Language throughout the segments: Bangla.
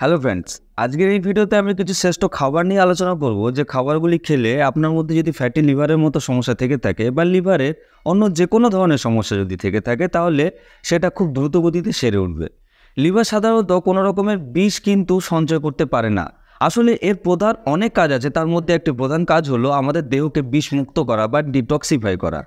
হ্যালো ফ্রেন্ডস আজকের এই ভিডিওতে আমি কিছু শ্রেষ্ঠ খাবার নিয়ে আলোচনা করব যে খাবারগুলি খেলে আপনার মধ্যে যদি ফ্যাটি লিভারের মতো সমস্যা থেকে থাকে বা লিভারে অন্য যে কোনো ধরনের সমস্যা যদি থেকে থাকে তাহলে সেটা খুব দ্রুত গতিতে সেরে উঠবে লিভার সাধারণত কোনো রকমের বিষ কিন্তু সঞ্চয় করতে পারে না আসলে এর প্রধান অনেক কাজ আছে তার মধ্যে একটি প্রধান কাজ হলো আমাদের দেহকে বিষমুক্ত করা বা ডিটক্সিফাই করা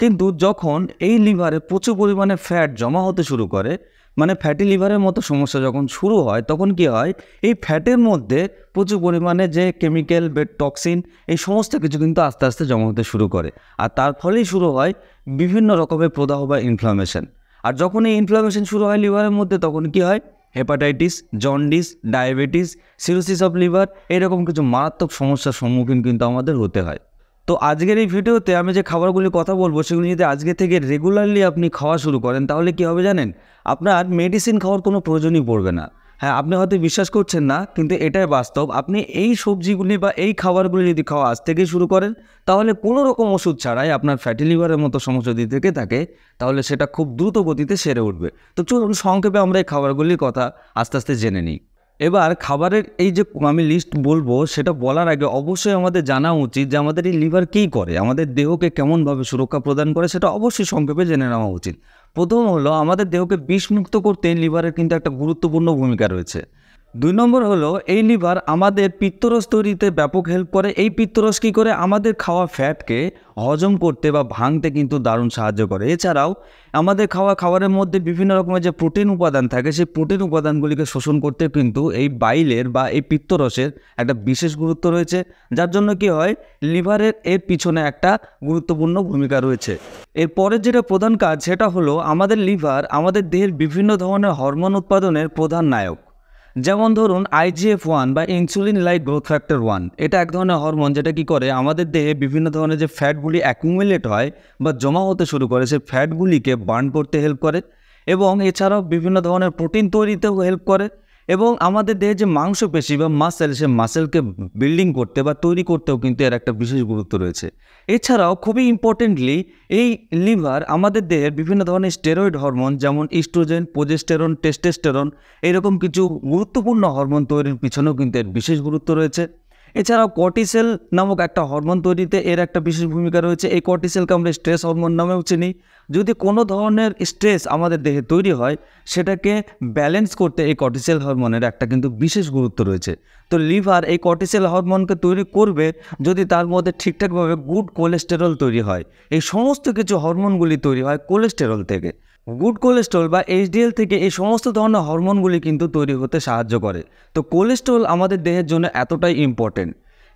কিন্তু যখন এই লিভারে প্রচুর পরিমাণে ফ্যাট জমা হতে শুরু করে মানে ফ্যাটি লিভারের মতো সমস্যা যখন শুরু হয় তখন কি হয় এই ফ্যাটের মধ্যে প্রচুর পরিমাণে যে কেমিক্যাল বেড টক্সিন এই সমস্ত কিছু কিন্তু আস্তে আস্তে জমা হতে শুরু করে আর তার ফলেই শুরু হয় বিভিন্ন রকমের প্রদাহ বা ইনফ্লামেশন আর যখন এই ইনফ্লামেশন শুরু হয় লিভারের মধ্যে তখন কি হয় hepatitis jaundice diabetes cirrhosis of liver এরকম কিছু মারাত্মক সমস্যার সম্মুখীন কিন্তু আমাদের হতে হয় তো আজকের এই ভিডিওতে আমি যে খাবারগুলি কথা বলবো সেগুলি যদি আজকে থেকে রেগুলারলি আপনি খাওয়া শুরু করেন তাহলে কি হবে জানেন আপনার মেডিসিন খাওয়ার কোনো প্রয়োজনই পড়বে না হ্যাঁ আপনি হয়তো বিশ্বাস করছেন না কিন্তু এটাই বাস্তব আপনি এই সবজিগুলি বা এই খাবারগুলি যদি খাওয়া আজ থেকেই শুরু করেন তাহলে কোনো রকম ওষুধ ছাড়াই আপনার ফ্যাটি লিভারের মতো সমস্যা যদি থেকে থাকে তাহলে সেটা খুব দ্রুত গতিতে সেরে উঠবে তো চলুন সংক্ষেপে আমরা এই খাবারগুলির কথা আস্তে আস্তে জেনে নিই এবার খাবারের এই যে আমি লিস্ট বলবো সেটা বলার আগে অবশ্যই আমাদের জানা উচিত যে আমাদের এই লিভার কী করে আমাদের দেহকে কেমনভাবে সুরক্ষা প্রদান করে সেটা অবশ্যই সংক্ষেপে জেনে নেওয়া উচিত প্রথম হলো আমাদের দেহকে বিষমুক্ত করতে লিভারের কিন্তু একটা গুরুত্বপূর্ণ ভূমিকা রয়েছে দুই নম্বর হলো এই লিভার আমাদের পিত্তরস তৈরিতে ব্যাপক হেল্প করে এই পিত্তরস কী করে আমাদের খাওয়া ফ্যাটকে হজম করতে বা ভাঙতে কিন্তু দারুণ সাহায্য করে এছাড়াও আমাদের খাওয়া খাবারের মধ্যে বিভিন্ন রকমের যে প্রোটিন উপাদান থাকে সেই প্রোটিন উপাদানগুলিকে শোষণ করতে কিন্তু এই বাইলের বা এই পিত্তরসের একটা বিশেষ গুরুত্ব রয়েছে যার জন্য কি হয় লিভারের এর পিছনে একটা গুরুত্বপূর্ণ ভূমিকা রয়েছে এরপরের যেটা প্রধান কাজ সেটা হলো আমাদের লিভার আমাদের দেহের বিভিন্ন ধরনের হরমোন উৎপাদনের প্রধান নায়ক যেমন ধরুন আইজিএফ ওয়ান বা insulin like growth factor one এটা এক ধরনের হরমোন যেটা কি করে আমাদের দেহে বিভিন্ন ধরনের যে ফ্যাটগুলি অ্যাকুমুলেট হয় বা জমা হতে শুরু করে সেই ফ্যাটগুলিকে বার্ন করতে হেল্প করে এবং এছাড়াও বিভিন্ন ধরনের প্রোটিন তৈরিতেও হেল্প করে এবং আমাদের দেহে যে মাংসপেশি বা মাসেল সে মাসেলকে বিল্ডিং করতে বা তৈরি করতেও কিন্তু এর একটা বিশেষ গুরুত্ব রয়েছে এছাড়াও খুবই ইম্পর্টেন্টলি এই লিভার আমাদের দেহের বিভিন্ন ধরনের স্টেরয়েড হরমোন যেমন ইস্ট্রোজেন পোজেস্টেরন টেস্টেস্টেরন এরকম কিছু গুরুত্বপূর্ণ হরমোন তৈরির পিছনেও কিন্তু এর বিশেষ গুরুত্ব রয়েছে এছাড়াও কর্টিসেল নামক একটা হরমোন তৈরিতে এর একটা বিশেষ ভূমিকা রয়েছে এই কর্টিসেলকে আমরা স্ট্রেস হরমোন নামেও চিনি যদি কোনো ধরনের স্ট্রেস আমাদের দেহে তৈরি হয় সেটাকে ব্যালেন্স করতে এই কর্টিসেল হরমোনের একটা কিন্তু বিশেষ গুরুত্ব রয়েছে তো লিভার এই কর্টিসেল হরমোনকে তৈরি করবে যদি তার মধ্যে ঠিকঠাকভাবে গুড কোলেস্টেরল তৈরি হয় এই সমস্ত কিছু হরমোনগুলি তৈরি হয় কোলেস্টেরল থেকে গুড কোলেস্ট্রল বা এইচডিএল থেকে এই সমস্ত ধরনের হরমোনগুলি কিন্তু তৈরি হতে সাহায্য করে তো কোলেস্ট্রল আমাদের দেহের জন্য এতটাই ইম্পর্টেন্ট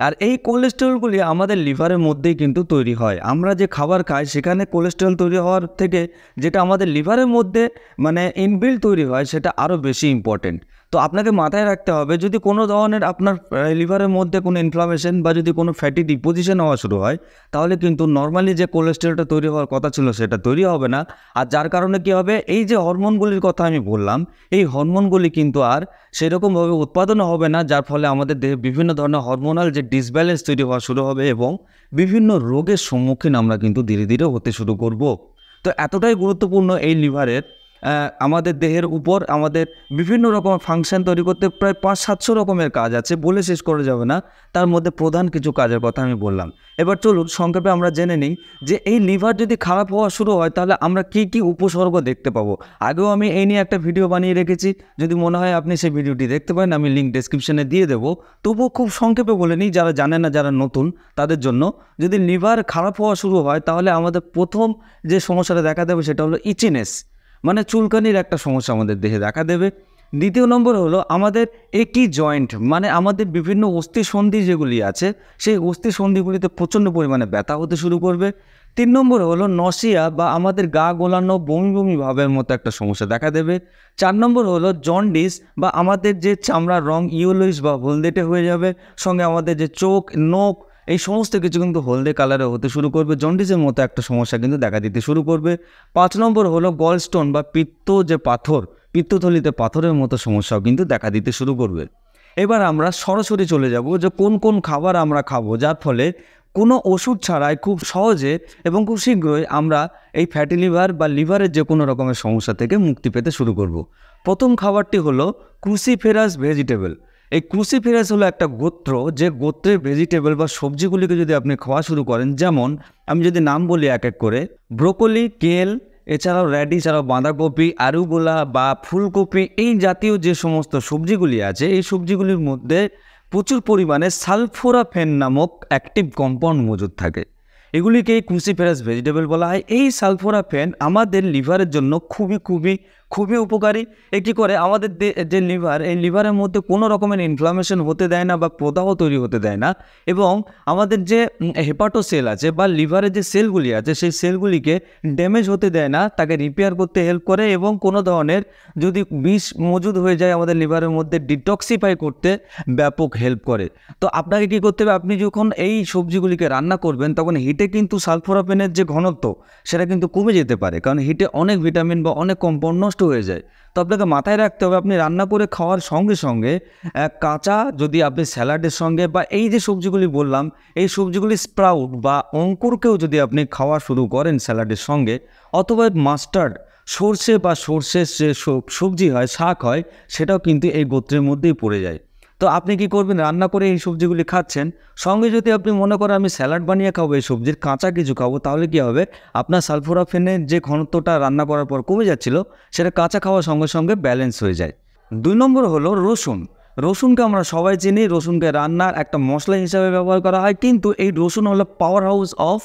আর এই কোলেস্ট্রলগুলি আমাদের লিভারের মধ্যেই কিন্তু তৈরি হয় আমরা যে খাবার খাই সেখানে কোলেস্ট্রল তৈরি হওয়ার থেকে যেটা আমাদের লিভারের মধ্যে মানে ইনবিল্ড তৈরি হয় সেটা আরও বেশি ইম্পর্টেন্ট তো আপনাকে মাথায় রাখতে হবে যদি কোনো ধরনের আপনার লিভারের মধ্যে কোনো ইনফ্লামেশন বা যদি কোনো ফ্যাটি ডিপোজিশন হওয়া শুরু হয় তাহলে কিন্তু নর্মালি যে কোলেস্ট্রলটা তৈরি হওয়ার কথা ছিল সেটা তৈরি হবে না আর যার কারণে কি হবে এই যে হরমোনগুলির কথা আমি বললাম এই হরমোনগুলি কিন্তু আর সেরকমভাবে উৎপাদন হবে না যার ফলে আমাদের দেহে বিভিন্ন ধরনের হরমোনাল যে ডিসব্যালেন্স তৈরি হওয়া শুরু হবে এবং বিভিন্ন রোগের সম্মুখীন আমরা কিন্তু ধীরে ধীরে হতে শুরু করব তো এতটাই গুরুত্বপূর্ণ এই লিভারের আমাদের দেহের উপর আমাদের বিভিন্ন রকম ফাংশন তৈরি করতে প্রায় পাঁচ সাতশো রকমের কাজ আছে বলে শেষ করা যাবে না তার মধ্যে প্রধান কিছু কাজের কথা আমি বললাম এবার চলুন সংক্ষেপে আমরা জেনে নিই যে এই লিভার যদি খারাপ হওয়া শুরু হয় তাহলে আমরা কি কি উপসর্গ দেখতে পাবো আগেও আমি এই নিয়ে একটা ভিডিও বানিয়ে রেখেছি যদি মনে হয় আপনি সেই ভিডিওটি দেখতে পারেন আমি লিঙ্ক ডিসক্রিপশানে দিয়ে দেবো তবুও খুব সংক্ষেপে বলে নিই যারা জানে না যারা নতুন তাদের জন্য যদি লিভার খারাপ হওয়া শুরু হয় তাহলে আমাদের প্রথম যে সমস্যাটা দেখা দেবে সেটা হলো ইচিনেস মানে চুলকানির একটা সমস্যা আমাদের দেহে দেখা দেবে দ্বিতীয় নম্বর হলো আমাদের একটি জয়েন্ট মানে আমাদের বিভিন্ন অস্থি সন্ধি যেগুলি আছে সেই অস্থি সন্ধিগুলিতে প্রচণ্ড পরিমাণে ব্যথা হতে শুরু করবে তিন নম্বর হলো নসিয়া বা আমাদের গা গোলানো বমি বমি ভাবের মতো একটা সমস্যা দেখা দেবে চার নম্বর হলো জন্ডিস বা আমাদের যে চামড়ার রং ইউলোইস বা হলদেটে হয়ে যাবে সঙ্গে আমাদের যে চোখ নখ এই সমস্ত কিছু কিন্তু হলদে কালারে হতে শুরু করবে জন্ডিসের মতো একটা সমস্যা কিন্তু দেখা দিতে শুরু করবে পাঁচ নম্বর হলো গলস্টোন বা পিত্ত যে পাথর পিত্তথলিতে পাথরের মতো সমস্যাও কিন্তু দেখা দিতে শুরু করবে এবার আমরা সরাসরি চলে যাব যে কোন কোন খাবার আমরা খাবো যার ফলে কোনো ওষুধ ছাড়াই খুব সহজে এবং খুব শীঘ্রই আমরা এই ফ্যাটি লিভার বা লিভারের যে কোনো রকমের সমস্যা থেকে মুক্তি পেতে শুরু করব। প্রথম খাবারটি হলো ক্রুসিফেরাস ভেজিটেবল এই ক্রুসিফেরাস হলো একটা গোত্র যে গোত্রের ভেজিটেবল বা সবজিগুলিকে যদি আপনি খাওয়া শুরু করেন যেমন আমি যদি নাম বলি এক এক করে ব্রোকলি কেল এছাড়াও র্যাডি ছাড়াও বাঁধাকপি আরুগোলা বা ফুলকপি এই জাতীয় যে সমস্ত সবজিগুলি আছে এই সবজিগুলির মধ্যে প্রচুর পরিমাণে সালফোরাফেন নামক অ্যাক্টিভ কম্পাউন্ড মজুদ থাকে এগুলিকে ক্রুসিফেরাস ভেজিটেবল বলা হয় এই সালফোরাফেন আমাদের লিভারের জন্য খুবই খুবই খুবই উপকারী এটি করে আমাদের যে লিভার এই লিভারের মধ্যে কোনো রকমের ইনফ্লামেশন হতে দেয় না বা প্রদাহ তৈরি হতে দেয় না এবং আমাদের যে হেপাটো সেল আছে বা লিভারের যে সেলগুলি আছে সেই সেলগুলিকে ড্যামেজ হতে দেয় না তাকে রিপেয়ার করতে হেল্প করে এবং কোনো ধরনের যদি বিষ মজুদ হয়ে যায় আমাদের লিভারের মধ্যে ডিটক্সিফাই করতে ব্যাপক হেল্প করে তো আপনাকে কী করতে হবে আপনি যখন এই সবজিগুলিকে রান্না করবেন তখন হিটে কিন্তু সালফোরাপেনের যে ঘনত্ব সেটা কিন্তু কমে যেতে পারে কারণ হিটে অনেক ভিটামিন বা অনেক কম্পন্ন নষ্ট হয়ে যায় তো আপনাকে মাথায় রাখতে হবে আপনি রান্না করে খাওয়ার সঙ্গে সঙ্গে কাঁচা যদি আপনি স্যালাডের সঙ্গে বা এই যে সবজিগুলি বললাম এই সবজিগুলি স্প্রাউট বা অঙ্কুরকেও যদি আপনি খাওয়া শুরু করেন স্যালাডের সঙ্গে অথবা মাস্টার্ড সর্ষে বা সর্ষের যে সবজি হয় শাক হয় সেটাও কিন্তু এই গোত্রের মধ্যেই পড়ে যায় তো আপনি কি করবেন রান্না করে এই সবজিগুলি খাচ্ছেন সঙ্গে যদি আপনি মনে করেন আমি স্যালাড বানিয়ে খাবো এই সবজির কাঁচা কিছু খাবো তাহলে কী হবে আপনার সালফোরাফেনের যে ঘনত্বটা রান্না করার পর কমে যাচ্ছিল সেটা কাঁচা খাওয়ার সঙ্গে সঙ্গে ব্যালেন্স হয়ে যায় দুই নম্বর হলো রসুন রসুনকে আমরা সবাই চিনি রসুনকে রান্নার একটা মশলা হিসাবে ব্যবহার করা হয় কিন্তু এই রসুন হলো পাওয়ার হাউস অফ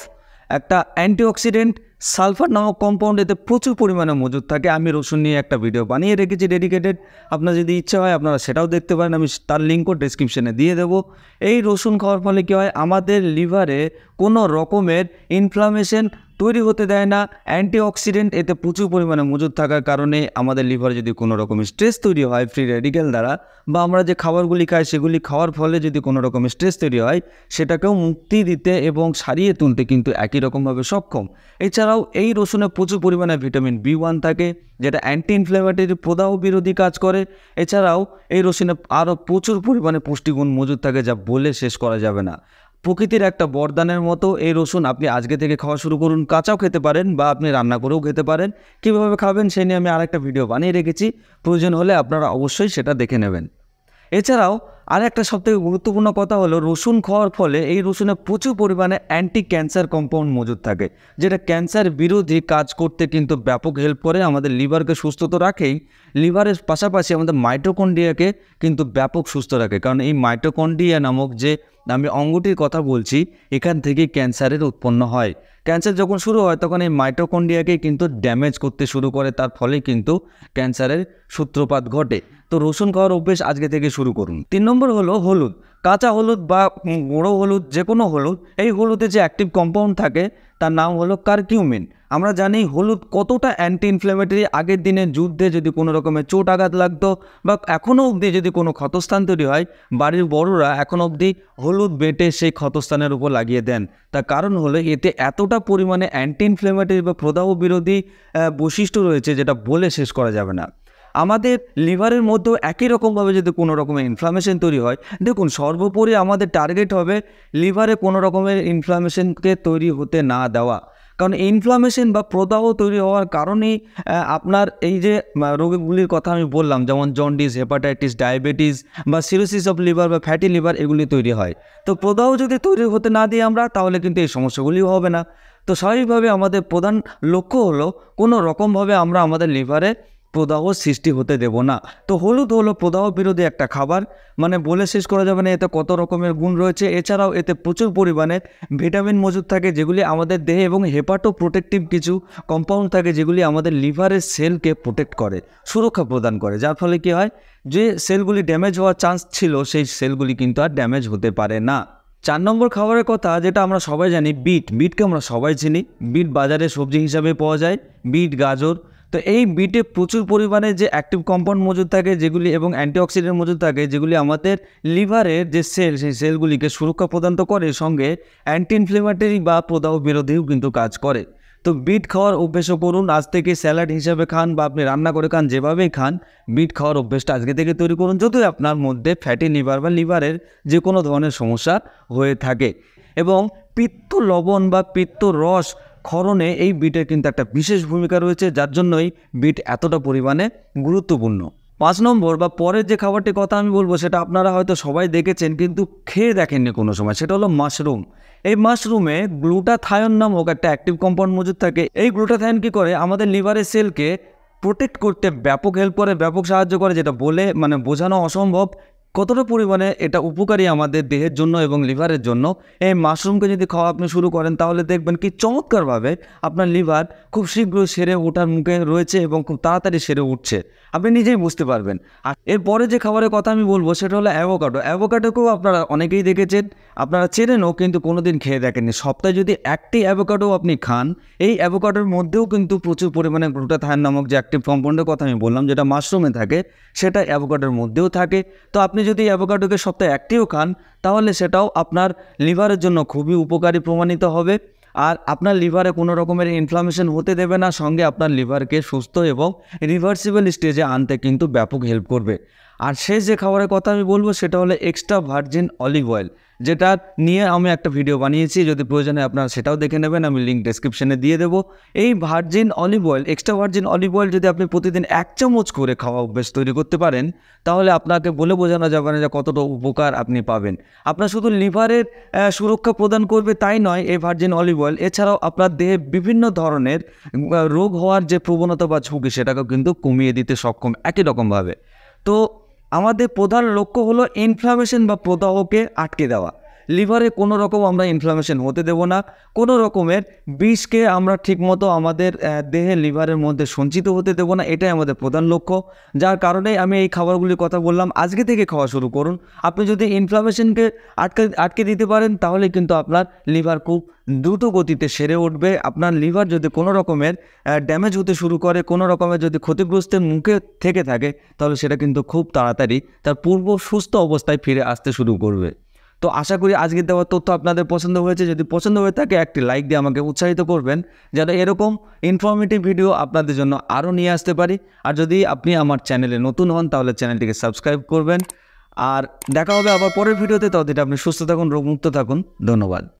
একটা অ্যান্টিঅক্সিডেন্ট সালফার নামক কম্পাউন্ড এতে প্রচুর পরিমাণে মজুদ থাকে আমি রসুন নিয়ে একটা ভিডিও বানিয়ে রেখেছি ডেডিকেটেড আপনার যদি ইচ্ছা হয় আপনারা সেটাও দেখতে পারেন আমি তার লিঙ্কও ডিসক্রিপশানে দিয়ে দেবো এই রসুন খাওয়ার ফলে কী হয় আমাদের লিভারে কোনো রকমের ইনফ্লামেশন তৈরি হতে দেয় না অ্যান্টিঅক্সিডেন্ট এতে প্রচুর পরিমাণে মজুদ থাকার কারণে আমাদের লিভারে যদি কোনো রকম স্ট্রেস তৈরি হয় ফ্রি রেডিক্যাল দ্বারা বা আমরা যে খাবারগুলি খাই সেগুলি খাওয়ার ফলে যদি কোনো রকম স্ট্রেস তৈরি হয় সেটাকেও মুক্তি দিতে এবং সারিয়ে তুলতে কিন্তু একই রকমভাবে সক্ষম এছাড়াও এই রসুনে প্রচুর পরিমাণে ভিটামিন বি ওয়ান থাকে যেটা অ্যান্টি ইনফ্লেমেটরি প্রদাহ বিরোধী কাজ করে এছাড়াও এই রসুনে আরও প্রচুর পরিমাণে পুষ্টিগুণ মজুদ থাকে যা বলে শেষ করা যাবে না প্রকৃতির একটা বরদানের মতো এই রসুন আপনি আজকে থেকে খাওয়া শুরু করুন কাঁচাও খেতে পারেন বা আপনি রান্না করেও খেতে পারেন কীভাবে খাবেন সে নিয়ে আমি আরেকটা ভিডিও বানিয়ে রেখেছি প্রয়োজন হলে আপনারা অবশ্যই সেটা দেখে নেবেন এছাড়াও আর একটা সবথেকে গুরুত্বপূর্ণ কথা হলো রসুন খাওয়ার ফলে এই রসুনে প্রচুর পরিমাণে অ্যান্টি ক্যান্সার কম্পাউন্ড মজুদ থাকে যেটা ক্যান্সার বিরোধী কাজ করতে কিন্তু ব্যাপক হেল্প করে আমাদের লিভারকে সুস্থ তো রাখেই লিভারের পাশাপাশি আমাদের মাইটোকন্ডিয়াকে কিন্তু ব্যাপক সুস্থ রাখে কারণ এই মাইটোকন্ডিয়া নামক যে আমি অঙ্গটির কথা বলছি এখান থেকে ক্যান্সারের উৎপন্ন হয় ক্যান্সার যখন শুরু হয় তখন এই মাইটোকন্ডিয়াকেই কিন্তু ড্যামেজ করতে শুরু করে তার ফলে কিন্তু ক্যান্সারের সূত্রপাত ঘটে তো রসুন খাওয়ার অভ্যেস আজকে থেকে শুরু করুন তিন নম্বর হলো হলুদ কাঁচা হলুদ বা গুঁড়ো হলুদ যে কোনো হলুদ এই হলুদে যে অ্যাক্টিভ কম্পাউন্ড থাকে তার নাম হলো কার্কিউমিন আমরা জানি হলুদ কতটা অ্যান্টি ইনফ্লেমেটরি আগের দিনে যুদ্ধে যদি কোনো রকমের চোট আঘাত লাগতো বা এখনও অবধি যদি কোনো ক্ষতস্থান তৈরি হয় বাড়ির বড়রা এখন অবধি হলুদ বেটে সেই ক্ষতস্থানের উপর লাগিয়ে দেন তার কারণ হলো এতে এতটা পরিমাণে অ্যান্টি ইনফ্লেমেটরি বা প্রদাহ বিরোধী বৈশিষ্ট্য রয়েছে যেটা বলে শেষ করা যাবে না আমাদের লিভারের মধ্যেও একই রকমভাবে যদি কোনো রকমের ইনফ্লামেশন তৈরি হয় দেখুন সর্বোপরি আমাদের টার্গেট হবে লিভারে কোনো রকমের ইনফ্লামেশনকে তৈরি হতে না দেওয়া কারণ ইনফ্লামেশন বা প্রদাহ তৈরি হওয়ার কারণেই আপনার এই যে রোগগুলির কথা আমি বললাম যেমন জন্ডিস হেপাটাইটিস ডায়াবেটিস বা সিরোসিস অফ লিভার বা ফ্যাটি লিভার এগুলি তৈরি হয় তো প্রদাহ যদি তৈরি হতে না দিই আমরা তাহলে কিন্তু এই সমস্যাগুলিও হবে না তো স্বাভাবিকভাবে আমাদের প্রধান লক্ষ্য হলো কোনো রকমভাবে আমরা আমাদের লিভারে প্রদাহ সৃষ্টি হতে দেব না তো হলুদ হলো প্রদাহ বিরোধী একটা খাবার মানে বলে শেষ করা যাবে না এতে কত রকমের গুণ রয়েছে এছাড়াও এতে প্রচুর পরিমাণে ভিটামিন মজুদ থাকে যেগুলি আমাদের দেহে এবং হেপাটো প্রোটেক্টিভ কিছু কম্পাউন্ড থাকে যেগুলি আমাদের লিভারের সেলকে প্রোটেক্ট করে সুরক্ষা প্রদান করে যার ফলে কি হয় যে সেলগুলি ড্যামেজ হওয়ার চান্স ছিল সেই সেলগুলি কিন্তু আর ড্যামেজ হতে পারে না চার নম্বর খাবারের কথা যেটা আমরা সবাই জানি বিট বিটকে আমরা সবাই চিনি বিট বাজারে সবজি হিসাবে পাওয়া যায় বিট গাজর তো এই বিটে প্রচুর পরিমাণে যে অ্যাক্টিভ কম্পাউন্ড মজুদ থাকে যেগুলি এবং অ্যান্টিঅক্সিডেন্ট মজুদ থাকে যেগুলি আমাদের লিভারের যে সেল সেই সেলগুলিকে সুরক্ষা প্রদান তো করে সঙ্গে অ্যান্টি ইনফ্লেমেটরি বা প্রদাহ বিরোধীও কিন্তু কাজ করে তো বিট খাওয়ার অভ্যেসও করুন আজ থেকে স্যালাড হিসাবে খান বা আপনি রান্না করে খান যেভাবেই খান বিট খাওয়ার অভ্যেসটা আজকে থেকে তৈরি করুন যদি আপনার মধ্যে ফ্যাটি লিভার বা লিভারের যে কোনো ধরনের সমস্যা হয়ে থাকে এবং পিত্ত লবণ বা পিত্ত রস ক্ষরণে এই বিটের কিন্তু একটা বিশেষ ভূমিকা রয়েছে যার জন্যই বিট এতটা পরিমাণে গুরুত্বপূর্ণ পাঁচ নম্বর বা পরের যে খাবারটির কথা আমি বলবো সেটা আপনারা হয়তো সবাই দেখেছেন কিন্তু খেয়ে দেখেননি কোনো সময় সেটা হলো মাশরুম এই মাশরুমে গ্লুটাথায়ন নামক একটা অ্যাক্টিভ কম্পাউন্ড মজুদ থাকে এই গ্লুটাথায়ন কী করে আমাদের লিভারের সেলকে প্রোটেক্ট করতে ব্যাপক হেল্প করে ব্যাপক সাহায্য করে যেটা বলে মানে বোঝানো অসম্ভব কতটা পরিমাণে এটা উপকারী আমাদের দেহের জন্য এবং লিভারের জন্য এই মাশরুমকে যদি খাওয়া আপনি শুরু করেন তাহলে দেখবেন কি চমৎকারভাবে আপনার লিভার খুব শীঘ্র সেরে ওঠার মুখে রয়েছে এবং খুব তাড়াতাড়ি সেরে উঠছে আপনি নিজেই বুঝতে পারবেন আর এরপরে যে খাবারের কথা আমি বলবো সেটা হলো অ্যাভোকাডো অ্যাভোকাডোকেও আপনারা অনেকেই দেখেছেন আপনারা চেনেনও কিন্তু কোনো দিন খেয়ে দেখেননি সপ্তাহে যদি একটি অ্যাভোকাডো আপনি খান এই অ্যাভোকাডোর মধ্যেও কিন্তু প্রচুর পরিমাণে গ্লুটাথায়ন নামক যে অ্যাক্টিভ কম্পাউন্ডের কথা আমি বললাম যেটা মাশরুমে থাকে সেটা অ্যাভোকাডোর মধ্যেও থাকে তো আপনি আপনি যদি অ্যাভোকাডোকে সপ্তাহে একটিও খান তাহলে সেটাও আপনার লিভারের জন্য খুবই উপকারী প্রমাণিত হবে আর আপনার লিভারে কোনো রকমের ইনফ্লামেশন হতে দেবে না সঙ্গে আপনার লিভারকে সুস্থ এবং রিভার্সিবল স্টেজে আনতে কিন্তু ব্যাপক হেল্প করবে আর শেষ যে খাবারের কথা আমি বলবো সেটা হলো এক্সট্রা ভার্জিন অলিভ অয়েল যেটা নিয়ে আমি একটা ভিডিও বানিয়েছি যদি প্রয়োজনে আপনারা সেটাও দেখে নেবেন আমি লিঙ্ক ডেসক্রিপশনে দিয়ে দেবো এই virgin olive oil extra virgin olive oil যদি আপনি প্রতিদিন এক চামচ করে খাওয়া অভ্যেস তৈরি করতে পারেন তাহলে আপনাকে বলে বোঝানো যাবে না যে কতটা উপকার আপনি পাবেন আপনার শুধু লিভারের সুরক্ষা প্রদান করবে তাই নয় এই ভার্জিন অলিভ অয়েল এছাড়াও আপনার দেহে বিভিন্ন ধরনের রোগ হওয়ার যে প্রবণতা বা ঝুঁকি সেটাকেও কিন্তু কমিয়ে দিতে সক্ষম একই রকমভাবে তো আমাদের প্রধান লক্ষ্য হলো ইনফ্লামেশন বা প্রদাহকে আটকে দেওয়া লিভারে কোনো রকম আমরা ইনফ্লামেশন হতে দেব না কোনো রকমের বিষকে আমরা ঠিকমতো আমাদের দেহে লিভারের মধ্যে সঞ্চিত হতে দেব না এটাই আমাদের প্রধান লক্ষ্য যার কারণেই আমি এই খাবারগুলির কথা বললাম আজকে থেকে খাওয়া শুরু করুন আপনি যদি ইনফ্লামেশনকে আটকে আটকে দিতে পারেন তাহলে কিন্তু আপনার লিভার খুব দ্রুত গতিতে সেরে উঠবে আপনার লিভার যদি কোনো রকমের ড্যামেজ হতে শুরু করে কোনো রকমের যদি ক্ষতিগ্রস্তের মুখে থেকে থাকে তাহলে সেটা কিন্তু খুব তাড়াতাড়ি তার পূর্ব সুস্থ অবস্থায় ফিরে আসতে শুরু করবে তো আশা করি আজকে দেওয়ার তথ্য আপনাদের পছন্দ হয়েছে যদি পছন্দ হয়ে থাকে একটি লাইক দিয়ে আমাকে উৎসাহিত করবেন যেন এরকম ইনফরমেটিভ ভিডিও আপনাদের জন্য আরও নিয়ে আসতে পারি আর যদি আপনি আমার চ্যানেলে নতুন হন তাহলে চ্যানেলটিকে সাবস্ক্রাইব করবেন আর দেখা হবে আবার পরের ভিডিওতে ততদিন আপনি সুস্থ থাকুন রোগমুক্ত থাকুন ধন্যবাদ